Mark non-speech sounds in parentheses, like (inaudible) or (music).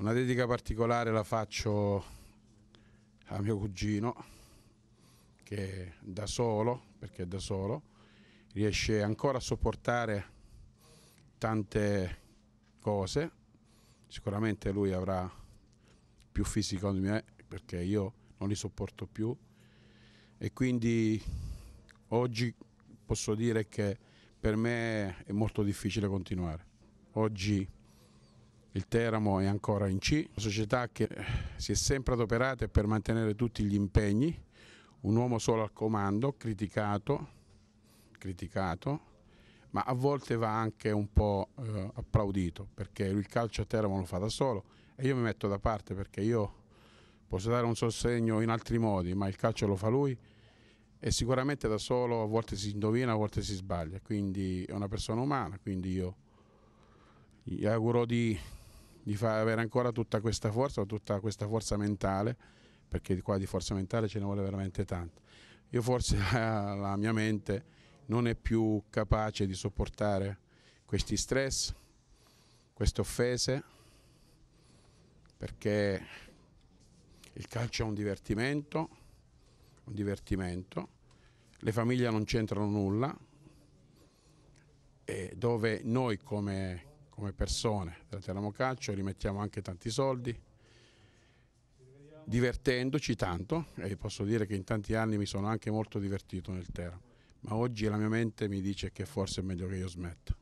Una dedica particolare la faccio a mio cugino che da solo, perché da solo, riesce ancora a sopportare tante cose. Sicuramente lui avrà più fisico di me perché io non li sopporto più e quindi oggi posso dire che per me è molto difficile continuare. Oggi il Teramo è ancora in C, una società che eh, si è sempre adoperata per mantenere tutti gli impegni, un uomo solo al comando, criticato, criticato ma a volte va anche un po' eh, applaudito perché il calcio a Teramo lo fa da solo e io mi metto da parte perché io posso dare un sostegno in altri modi, ma il calcio lo fa lui e sicuramente da solo a volte si indovina, a volte si sbaglia, quindi è una persona umana, quindi io gli auguro di di far avere ancora tutta questa forza, tutta questa forza mentale, perché qua di forza mentale ce ne vuole veramente tanto. Io forse (laughs) la, mia mente non è più capace di sopportare questi stress, queste offese, perché il calcio è un divertimento, un divertimento, le famiglie non c'entrano nulla, e dove noi come come persone della Teramo Calcio, li mettiamo anche tanti soldi, divertendoci tanto e posso dire che in tanti anni mi sono anche molto divertito nel Teramo, ma oggi la mia mente mi dice che forse è meglio che io smetta.